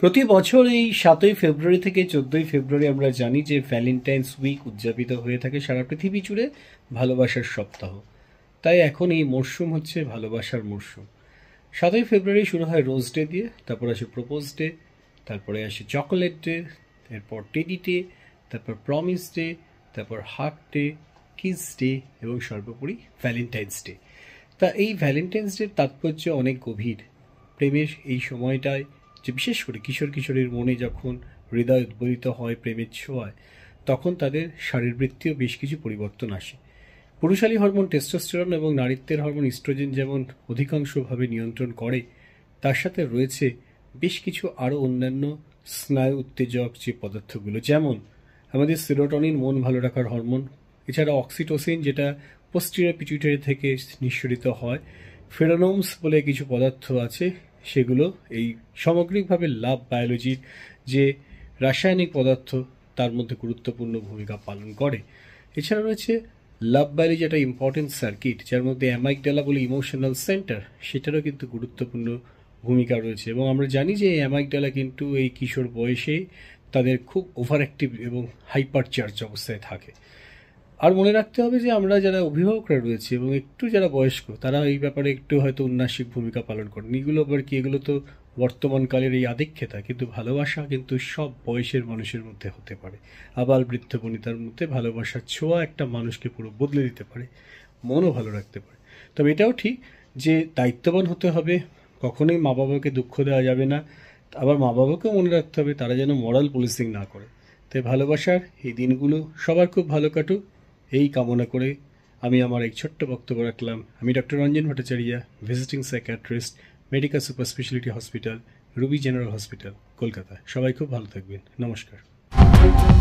প্রতি বছর এই সাতই ফেব্রুয়ারি থেকে চোদ্দই ফেব্রুয়ারি আমরা জানি যে ভ্যালেন্টাইন্স উইক উদযাপিত হয়ে থাকে সারা পৃথিবী জুড়ে ভালোবাসার সপ্তাহ তাই এখন এই মরশুম হচ্ছে ভালোবাসার মরশুম সাতই ফেব্রুয়ারি শুরু হয় রোজ ডে দিয়ে তারপর আসে প্রপোজ ডে তারপরে আসে চকোলেট ডে এরপর টেডি ডে তারপর প্রমিস ডে তারপর হাক ডে কিস ডে এবং সর্বোপরি ভ্যালেন্টাইন্স ডে তা এই ভ্যালেন্টাইন্স ডের তাৎপর্য অনেক গভীর প্রেমের এই সময়টায় যে বিশেষ করে কিশোর কিশোরীর মনে যখন হৃদয় উদ্বোধিত হয় প্রেমের ছোঁয়ায় তখন তাদের শারীরবৃত্তিও বেশ কিছু পরিবর্তন আসে পুরুষালী হরমোন টেস্টোস্টেরন এবং নারীত্বের হরমোন ইস্ট্রোজেন যেমন অধিকাংশভাবে নিয়ন্ত্রণ করে তার সাথে রয়েছে বেশ কিছু আরও অন্যান্য স্নায়ু উত্তেজক যে পদার্থগুলো যেমন আমাদের সিরোটনিন মন ভালো রাখার হরমোন এছাড়া অক্সিটোসিন যেটা পোস্টিরা পিটুইটারি থেকে নিঃসরিত হয় ফেরোনোমস বলে কিছু পদার্থ আছে সেগুলো এই সামগ্রিকভাবে লাভ বায়োলজির যে রাসায়নিক পদার্থ তার মধ্যে গুরুত্বপূর্ণ ভূমিকা পালন করে এছাড়া রয়েছে লাভ বায়োলজি একটা ইম্পর্টেন্ট সার্কিট যার মধ্যে অ্যামাইকডালা বলে ইমোশনাল সেন্টার সেটারও কিন্তু গুরুত্বপূর্ণ ভূমিকা রয়েছে এবং আমরা জানি যে এই অ্যামাইকডালা কিন্তু এই কিশোর বয়সে তাদের খুব ওভার অ্যাক্টিভ এবং হাইপার চার্জ অবস্থায় থাকে আর মনে রাখতে হবে যে আমরা যারা অভিভাবকরা রয়েছি এবং একটু যারা বয়স্ক তারা এই ব্যাপারে একটু হয়তো উন্নাসিক ভূমিকা পালন করেন এগুলো আবার কি এগুলো তো বর্তমানকালের এই আধিক্ষেতা কিন্তু ভালোবাসা কিন্তু সব বয়সের মানুষের মধ্যে হতে পারে আবার বৃদ্ধ বনিতার মধ্যে ভালোবাসার ছোঁয়া একটা মানুষকে পুরো বদলে দিতে পারে মনও ভালো রাখতে পারে তবে এটাও ঠিক যে দায়িত্ববান হতে হবে কখনোই মা বাবাকে দুঃখ দেওয়া যাবে না আবার মা বাবাকেও মনে রাখতে হবে তারা যেন মরাল পুলিশিং না করে তাই ভালোবাসার এই দিনগুলো সবার খুব ভালো কাটুক এই কামনা করে আমি আমার এক ছোট্ট বক্তব্য রাখলাম আমি doctor Ranjan Bhattacharya visiting psychiatrist medical super speciality hospital Ruby general hospital Kolkata সবাই খুব ভালো থাকবেন নমস্কার